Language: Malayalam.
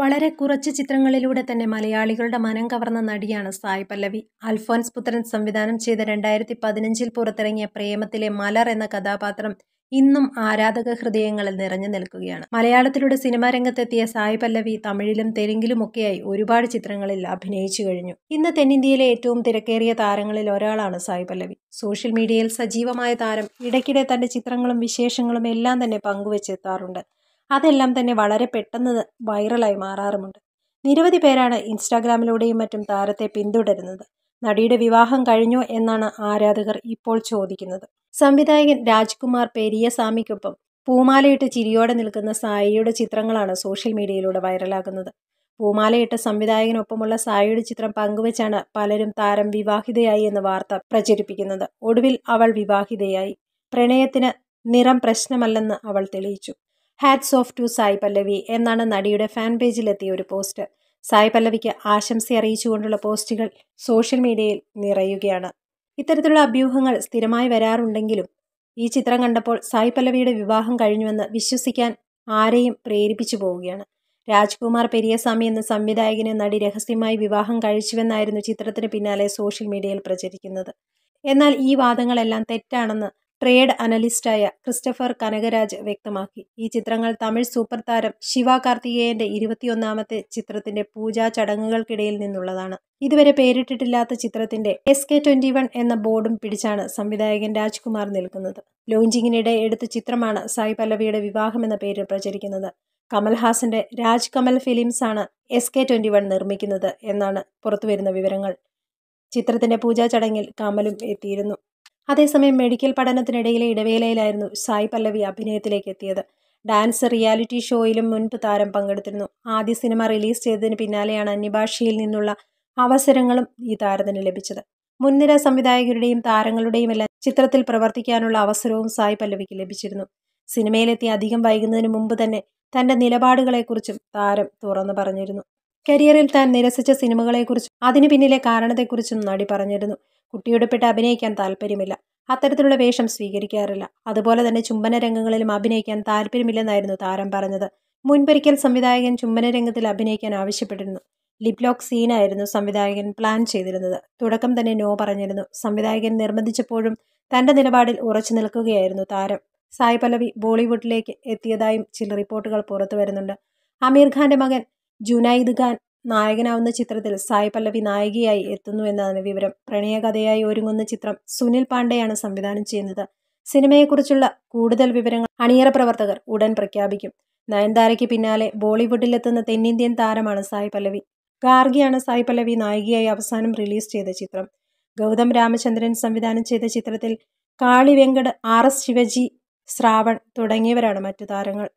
വളരെ കുറച്ച് ചിത്രങ്ങളിലൂടെ തന്നെ മലയാളികളുടെ മനം കവർന്ന നടിയാണ് സായ് പല്ലവി അൽഫോൻസ് പുത്രൻ സംവിധാനം ചെയ്ത രണ്ടായിരത്തി പതിനഞ്ചിൽ പുറത്തിറങ്ങിയ പ്രേമത്തിലെ മലർ എന്ന കഥാപാത്രം ഇന്നും ആരാധക ഹൃദയങ്ങളിൽ നിറഞ്ഞു നിൽക്കുകയാണ് മലയാളത്തിലൂടെ സിനിമാ രംഗത്തെത്തിയ സായ് പല്ലവി തമിഴിലും തെലുങ്കിലും ഒക്കെയായി ഒരുപാട് ചിത്രങ്ങളിൽ അഭിനയിച്ചു കഴിഞ്ഞു ഇന്ന് തെന്നിന്ത്യയിലെ ഏറ്റവും തിരക്കേറിയ താരങ്ങളിൽ ഒരാളാണ് സായ് പല്ലവി സോഷ്യൽ മീഡിയയിൽ സജീവമായ താരം ഇടയ്ക്കിടെ തന്റെ ചിത്രങ്ങളും വിശേഷങ്ങളും എല്ലാം തന്നെ പങ്കുവെച്ചെത്താറുണ്ട് അതെല്ലാം തന്നെ വളരെ പെട്ടെന്ന് വൈറലായി മാറാറുമുണ്ട് നിരവധി പേരാണ് ഇൻസ്റ്റാഗ്രാമിലൂടെയും മറ്റും താരത്തെ പിന്തുടരുന്നത് നടിയുടെ വിവാഹം കഴിഞ്ഞോ എന്നാണ് ആരാധകർ ഇപ്പോൾ ചോദിക്കുന്നത് സംവിധായകൻ രാജ്കുമാർ പെരിയസ്വാമിക്കൊപ്പം പൂമാലയിട്ട് ചിരിയോടെ നിൽക്കുന്ന സായിയുടെ ചിത്രങ്ങളാണ് സോഷ്യൽ മീഡിയയിലൂടെ വൈറലാകുന്നത് പൂമാലയിട്ട സംവിധായകനൊപ്പമുള്ള സായിയുടെ ചിത്രം പങ്കുവച്ചാണ് പലരും താരം വിവാഹിതയായി എന്ന വാർത്ത പ്രചരിപ്പിക്കുന്നത് ഒടുവിൽ അവൾ വിവാഹിതയായി പ്രണയത്തിന് നിറം പ്രശ്നമല്ലെന്ന് അവൾ തെളിയിച്ചു hats off to Sai Pallavi എന്നാണ് നടിയുടെ ഫാൻ പേജിലെത്തിയ ഒരു പോസ്റ്റ് സായ് പല്ലവിക്ക് ആശംസ അറിയിച്ചുകൊണ്ടുള്ള പോസ്റ്റുകൾ സോഷ്യൽ മീഡിയയിൽ നിറയുകയാണ് ഇത്തരത്തിലുള്ള അഭ്യൂഹങ്ങൾ സ്ഥിരമായി വരാറുണ്ടെങ്കിലും ഈ ചിത്രം കണ്ടപ്പോൾ സായ് പല്ലവിയുടെ വിവാഹം കഴിഞ്ഞുവെന്ന് വിശ്വസിക്കാൻ ആരെയും പ്രേരിപ്പിച്ചു പോവുകയാണ് രാജ്കുമാർ പെരിയസ്വാമി എന്ന സംവിധായകനെ നടി രഹസ്യമായി വിവാഹം കഴിച്ചുവെന്നായിരുന്നു ചിത്രത്തിന് പിന്നാലെ സോഷ്യൽ മീഡിയയിൽ പ്രചരിക്കുന്നത് എന്നാൽ ഈ വാദങ്ങളെല്ലാം തെറ്റാണെന്ന് ട്രേഡ് അനലിസ്റ്റായ ക്രിസ്റ്റഫർ കനകരാജ് വ്യക്തമാക്കി ഈ ചിത്രങ്ങൾ തമിഴ് സൂപ്പർ താരം ശിവ കാർത്തികേയന്റെ ഇരുപത്തിയൊന്നാമത്തെ ചിത്രത്തിന്റെ പൂജാ ചടങ്ങുകൾക്കിടയിൽ നിന്നുള്ളതാണ് ഇതുവരെ പേരിട്ടിട്ടില്ലാത്ത ചിത്രത്തിന്റെ എസ് കെ ട്വന്റി വൺ എന്ന ബോർഡും പിടിച്ചാണ് സംവിധായകൻ രാജ്കുമാർ നിൽക്കുന്നത് ലോഞ്ചിങ്ങിനിടെ എടുത്ത ചിത്രമാണ് സായി പല്ലവിയുടെ വിവാഹം എന്ന പേരിൽ പ്രചരിക്കുന്നത് കമൽഹാസന്റെ രാജ് കമൽ ഫിലിംസ് ആണ് എസ് കെ ട്വന്റി വൺ നിർമ്മിക്കുന്നത് എന്നാണ് പുറത്തുവരുന്ന വിവരങ്ങൾ ചിത്രത്തിന്റെ പൂജാ ചടങ്ങിൽ കമലും എത്തിയിരുന്നു അതേസമയം മെഡിക്കൽ പഠനത്തിനിടയിലെ ഇടവേളയിലായിരുന്നു സായി പല്ലവി അഭിനയത്തിലേക്ക് എത്തിയത് ഡാൻസ് റിയാലിറ്റി ഷോയിലും മുൻപ് താരം പങ്കെടുത്തിരുന്നു ആദ്യ സിനിമ റിലീസ് ചെയ്തതിന് പിന്നാലെയാണ് അന്യഭാഷയിൽ നിന്നുള്ള അവസരങ്ങളും ഈ താരത്തിന് ലഭിച്ചത് മുൻനിര സംവിധായകരുടെയും താരങ്ങളുടെയും എല്ലാം ചിത്രത്തിൽ പ്രവർത്തിക്കാനുള്ള അവസരവും സായി പല്ലവിക്ക് ലഭിച്ചിരുന്നു സിനിമയിലെത്തി അധികം വൈകുന്നതിന് മുമ്പ് തന്നെ തന്റെ നിലപാടുകളെക്കുറിച്ചും താരം തുറന്നു പറഞ്ഞിരുന്നു കരിയറിൽ താൻ നിരസിച്ച സിനിമകളെക്കുറിച്ചും അതിനു പിന്നിലെ കാരണത്തെക്കുറിച്ചും നടി പറഞ്ഞിരുന്നു കുട്ടിയുടുപ്പിട്ട് അഭിനയിക്കാൻ താല്പര്യമില്ല അത്തരത്തിലുള്ള വേഷം സ്വീകരിക്കാറില്ല അതുപോലെ തന്നെ ചുംബന രംഗങ്ങളിലും അഭിനയിക്കാൻ താല്പര്യമില്ലെന്നായിരുന്നു താരം പറഞ്ഞത് മുൻപൊരിക്കൽ സംവിധായകൻ ചുംബന രംഗത്തിൽ അഭിനയിക്കാൻ ആവശ്യപ്പെട്ടിരുന്നു ലിപ്ലോക്ക് സീനായിരുന്നു സംവിധായകൻ പ്ലാൻ ചെയ്തിരുന്നത് തുടക്കം തന്നെ നോ പറഞ്ഞിരുന്നു സംവിധായകൻ നിർബന്ധിച്ചപ്പോഴും തന്റെ നിലപാടിൽ ഉറച്ചു നിൽക്കുകയായിരുന്നു താരം സായ് പല്ലവി ബോളിവുഡിലേക്ക് എത്തിയതായും ചില റിപ്പോർട്ടുകൾ പുറത്തു വരുന്നുണ്ട് അമീർ ഖാന്റെ മകൻ ജുനൈദ് ഖാൻ നായകനാവുന്ന ചിത്രത്തിൽ സായി പല്ലവി നായികയായി എത്തുന്നു എന്നതാണ് വിവരം പ്രണയകഥയായി ഒരുങ്ങുന്ന ചിത്രം സുനിൽ പാണ്ഡെയാണ് സംവിധാനം ചെയ്യുന്നത് സിനിമയെക്കുറിച്ചുള്ള കൂടുതൽ വിവരങ്ങൾ അണിയറ പ്രവർത്തകർ ഉടൻ പ്രഖ്യാപിക്കും നയൻതാരയ്ക്ക് പിന്നാലെ ബോളിവുഡിലെത്തുന്ന തെന്നിന്ത്യൻ താരമാണ് സായി പല്ലവി ഗാർഗിയാണ് സായി പല്ലവി നായികയായി അവസാനം റിലീസ് ചെയ്ത ചിത്രം ഗൗതം രാമചന്ദ്രൻ സംവിധാനം ചെയ്ത ചിത്രത്തിൽ കാളി വെങ്കട് ആർ എസ് ശിവജി ശ്രാവൺ തുടങ്ങിയവരാണ് മറ്റു താരങ്ങൾ